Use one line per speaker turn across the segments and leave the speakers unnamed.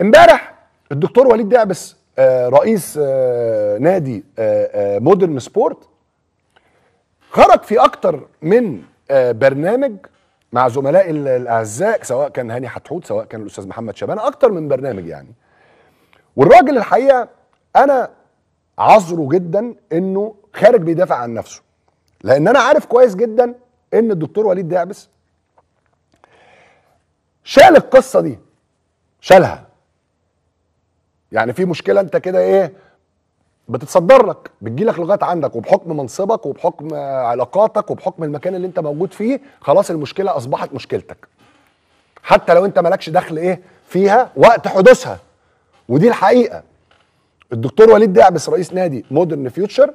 امبارح الدكتور وليد دعبس آه، رئيس آه، نادي آه، مودرن سبورت خرج في اكتر من برنامج مع زملاء الاعزاء سواء كان هاني حتحوت سواء كان الاستاذ محمد شبانه اكتر من برنامج يعني والراجل الحقيقه انا عذره جدا انه خارج بيدافع عن نفسه لان انا عارف كويس جدا ان الدكتور وليد دعبس شال القصه دي شالها يعني في مشكله انت كده ايه بتتصدر لك بتجي لك لغايه عندك وبحكم منصبك وبحكم علاقاتك وبحكم المكان اللي انت موجود فيه خلاص المشكله اصبحت مشكلتك حتى لو انت مالكش دخل ايه فيها وقت حدوثها ودي الحقيقه الدكتور وليد دعبس رئيس نادي مودرن فيوتشر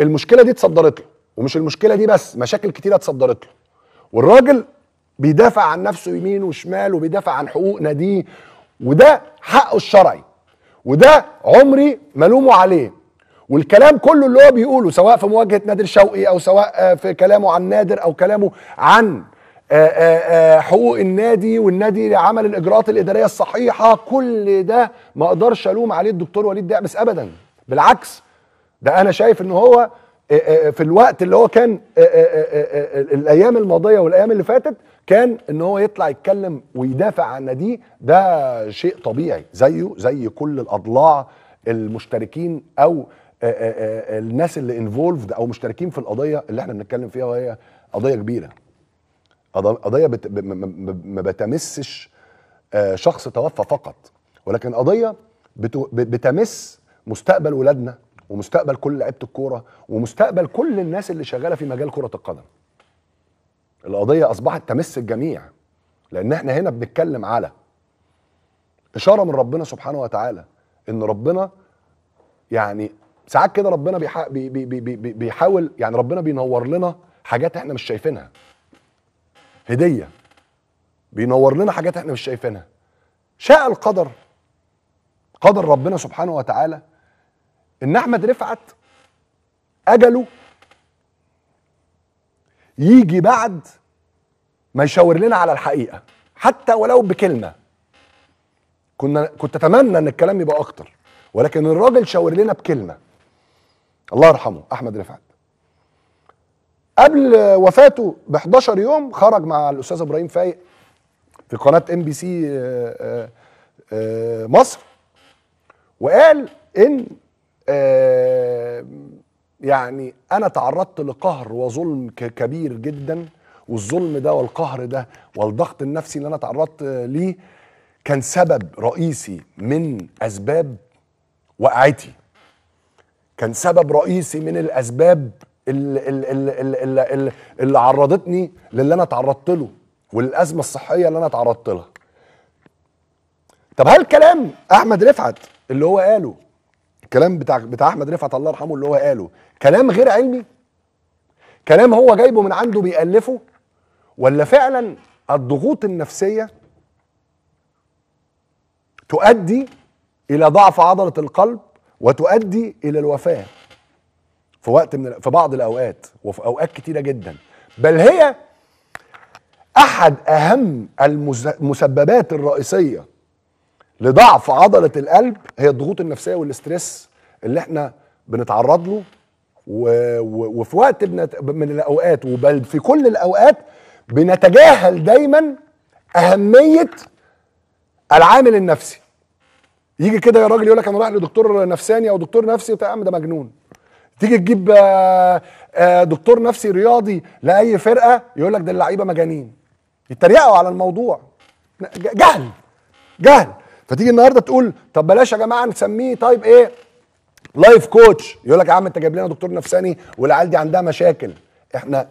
المشكله دي اتصدرت له ومش المشكله دي بس مشاكل كتيره اتصدرت له والراجل بيدافع عن نفسه يمين وشمال وبيدافع عن حقوق ناديه وده حقه الشرعي وده عمري ما عليه والكلام كله اللي هو بيقوله سواء في مواجهه نادر شوقي او سواء آه، في كلامه عن نادر او كلامه عن آه، آه، حقوق النادي والنادي عمل الاجراءات الاداريه الصحيحه كل ده ما اقدرش الوم عليه الدكتور وليد دعبس ابدا بالعكس ده انا شايف ان هو آه، آه، آه، في الوقت اللي هو كان الايام الماضيه والايام اللي فاتت كان ان هو يطلع يتكلم ويدافع عن ناديه ده شيء طبيعي زيه زي كل الاضلاع المشتركين او الناس اللي انفولفد او مشتركين في القضيه اللي احنا بنتكلم فيها وهي قضيه كبيره قضيه ما بتمسش شخص توفى فقط ولكن قضيه بتمس مستقبل ولادنا ومستقبل كل لعيبه الكوره ومستقبل كل الناس اللي شغاله في مجال كره القدم القضيه اصبحت تمس الجميع لان احنا هنا بنتكلم على اشاره من ربنا سبحانه وتعالى ان ربنا يعني ساعات كده ربنا بيحا بي بي بي بي بيحاول يعني ربنا بينور لنا حاجات احنا مش شايفينها هديه بينور لنا حاجات احنا مش شايفينها شاء القدر قدر ربنا سبحانه وتعالى ان احمد رفعت اجله يجي بعد ما يشاور لنا على الحقيقه حتى ولو بكلمه كنا كنت اتمنى ان الكلام يبقى اكتر ولكن الراجل شاور لنا بكلمه الله يرحمه احمد رفعت قبل وفاته ب 11 يوم خرج مع الاستاذ ابراهيم فايق في قناه ام بي سي آه، آه، آه، مصر وقال ان آه، يعني انا تعرضت لقهر وظلم كبير جدا والظلم ده والقهر ده والضغط النفسي اللي انا تعرضت ليه كان سبب رئيسي من اسباب وقعتي كان سبب رئيسي من الاسباب اللي, اللي, اللي, اللي عرضتني للي انا تعرضت له والازمه الصحيه اللي انا تعرضت لها طب هل كلام احمد رفعت اللي هو قاله الكلام بتاع بتاع احمد رفعت الله يرحمه اللي هو قاله كلام غير علمي كلام هو جايبه من عنده بيألفه ولا فعلا الضغوط النفسيه تؤدي الى ضعف عضله القلب وتؤدي الى الوفاه في وقت من في بعض الاوقات وفي اوقات كتيره جدا بل هي احد اهم المسببات الرئيسيه لضعف عضله القلب هي الضغوط النفسيه والاسترس اللي احنا بنتعرض له و... و... وفي وقت بنت... من الاوقات وبل في كل الاوقات بنتجاهل دايما اهميه العامل النفسي يجي كده يا راجل يقول لك انا رايح لدكتور نفساني او دكتور نفسي يا عم ده مجنون تيجي تجيب آه، آه، دكتور نفسي رياضي لاي فرقه يقول لك ده اللعيبه مجانين يتريقوا على الموضوع جهل جهل فتيجي النهارده تقول طب بلاش يا جماعه نسميه طيب ايه لايف كوتش يقول لك يا عم انت جايب لنا دكتور نفساني والعيال دي عندها مشاكل احنا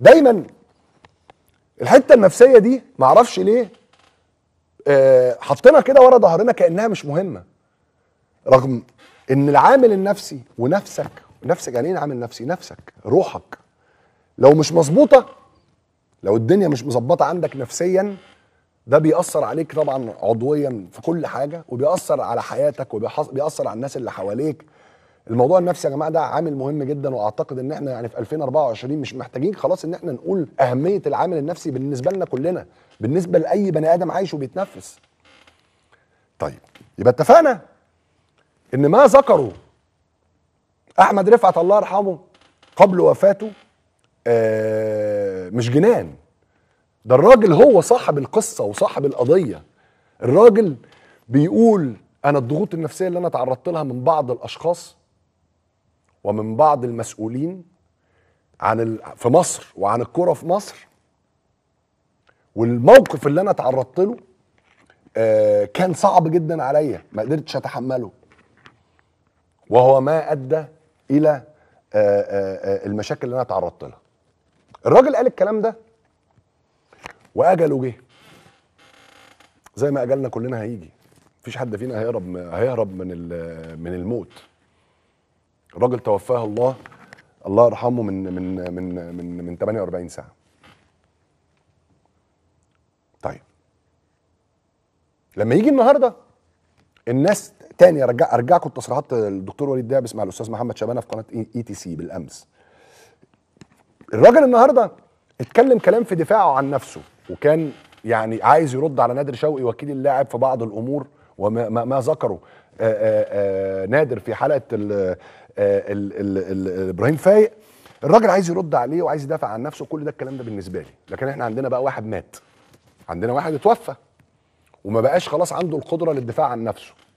دايما الحته النفسيه دي معرفش ليه آه، حطينا كده ورا ظهرنا كانها مش مهمه رغم ان العامل النفسي ونفسك نفسك يعني ايه عامل نفسي نفسك روحك لو مش مظبوطه لو الدنيا مش مظبطه عندك نفسيا ده بيأثر عليك طبعا عضويا في كل حاجه وبيأثر على حياتك وبيأثر على الناس اللي حواليك الموضوع النفسي يا جماعه ده عامل مهم جدا واعتقد ان احنا يعني في 2024 مش محتاجين خلاص ان احنا نقول اهميه العامل النفسي بالنسبه لنا كلنا بالنسبه لاي بني ادم عايش وبيتنفس طيب يبقى اتفقنا ان ما ذكره احمد رفعت الله يرحمه قبل وفاته آه، مش جنان ده الراجل هو صاحب القصه وصاحب القضيه الراجل بيقول انا الضغوط النفسيه اللي انا تعرضت لها من بعض الاشخاص ومن بعض المسؤولين عن ال... في مصر وعن الكره في مصر والموقف اللي انا تعرضت له آه كان صعب جدا عليا ما قدرتش اتحمله وهو ما ادى الى آه آه, آه، المشاكل اللي انا تعرضت لها الراجل قال الكلام ده واجله جه زي ما اجلنا كلنا هيجي مفيش حد فينا هيهرب هيهرب من من الموت راجل توفاه الله الله يرحمه من من من من من 48 ساعه طيب لما يجي النهارده الناس تاني ارجع ارجعكم التصريحات الدكتور وليد دابس مع الاستاذ محمد شبانه في قناه اي تي سي بالامس الراجل النهارده اتكلم كلام في دفاعه عن نفسه وكان يعني عايز يرد على نادر شوقي وكيل اللاعب في بعض الامور وما ما, ما ذكره آه، آه، آه، نادر في حلقه الـ الـ الـ ابراهيم فايق الراجل عايز يرد عليه وعايز يدافع عن نفسه كل ده الكلام ده بالنسبه لي لكن احنا عندنا بقى واحد مات عندنا واحد اتوفى وما بقاش خلاص عنده القدره للدفاع عن نفسه